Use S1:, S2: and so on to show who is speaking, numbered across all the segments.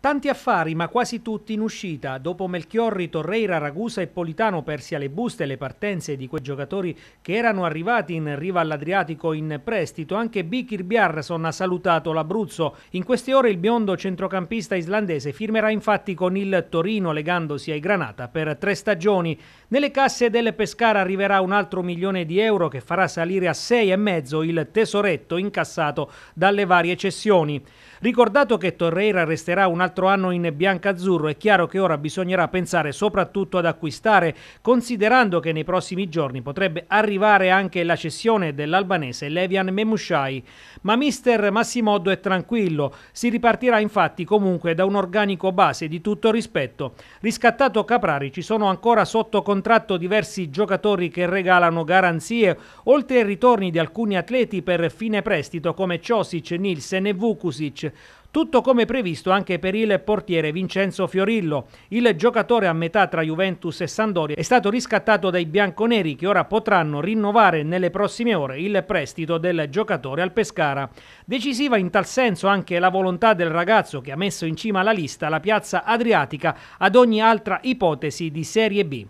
S1: Tanti affari, ma quasi tutti in uscita. Dopo Melchiorri, Torreira, Ragusa e Politano persi alle buste le partenze di quei giocatori che erano arrivati in riva all'Adriatico in prestito, anche Bikir Bjarson ha salutato l'Abruzzo. In queste ore il biondo centrocampista islandese firmerà infatti con il Torino legandosi ai Granata per tre stagioni. Nelle casse del Pescara arriverà un altro milione di euro che farà salire a 6,5 il tesoretto incassato dalle varie cessioni. Ricordato che Torreira resterà un altro l'altro anno in bianca-azzurro, è chiaro che ora bisognerà pensare soprattutto ad acquistare, considerando che nei prossimi giorni potrebbe arrivare anche la cessione dell'albanese Levian Memushai. Ma mister Massimodo è tranquillo, si ripartirà infatti comunque da un organico base di tutto rispetto. Riscattato Caprari ci sono ancora sotto contratto diversi giocatori che regalano garanzie, oltre ai ritorni di alcuni atleti per fine prestito come Ciosic, Nilsen e Vukusic. Tutto come previsto anche per il portiere Vincenzo Fiorillo. Il giocatore a metà tra Juventus e Sandoria è stato riscattato dai bianconeri che ora potranno rinnovare nelle prossime ore il prestito del giocatore al Pescara. Decisiva in tal senso anche la volontà del ragazzo che ha messo in cima alla lista la piazza Adriatica ad ogni altra ipotesi di Serie B.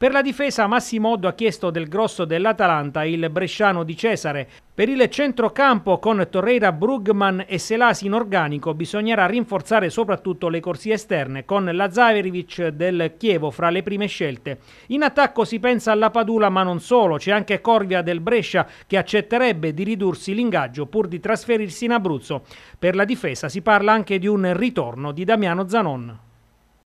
S1: Per la difesa Massimodo ha chiesto del grosso dell'Atalanta il bresciano di Cesare. Per il centrocampo con Torreira, Brugman e Selasi in organico bisognerà rinforzare soprattutto le corsie esterne con la Zaverevic del Chievo fra le prime scelte. In attacco si pensa alla Padula ma non solo, c'è anche Corvia del Brescia che accetterebbe di ridursi l'ingaggio pur di trasferirsi in Abruzzo. Per la difesa si parla anche di un ritorno di Damiano Zanon.